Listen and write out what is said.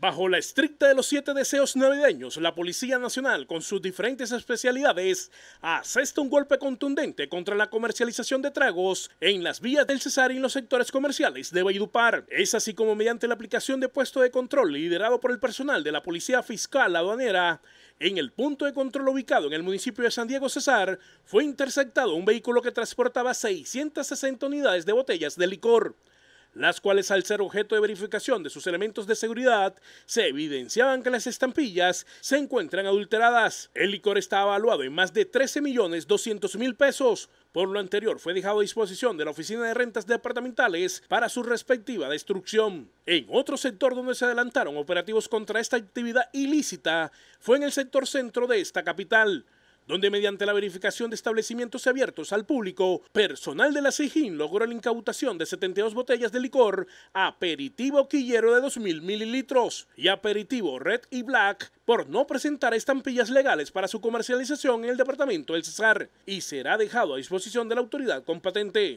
Bajo la estricta de los siete deseos navideños, la Policía Nacional, con sus diferentes especialidades, asesta un golpe contundente contra la comercialización de tragos en las vías del Cesar y en los sectores comerciales de Valledupar. Es así como mediante la aplicación de puesto de control liderado por el personal de la Policía Fiscal Aduanera, en el punto de control ubicado en el municipio de San Diego Cesar, fue interceptado un vehículo que transportaba 660 unidades de botellas de licor las cuales al ser objeto de verificación de sus elementos de seguridad, se evidenciaban que las estampillas se encuentran adulteradas. El licor está evaluado en más de $13.200.000, millones mil pesos. Por lo anterior, fue dejado a disposición de la Oficina de Rentas Departamentales para su respectiva destrucción. En otro sector donde se adelantaron operativos contra esta actividad ilícita fue en el sector centro de esta capital donde mediante la verificación de establecimientos abiertos al público, personal de la Sejin logró la incautación de 72 botellas de licor, aperitivo quillero de 2.000 mililitros y aperitivo red y black por no presentar estampillas legales para su comercialización en el departamento del Cesar y será dejado a disposición de la autoridad competente.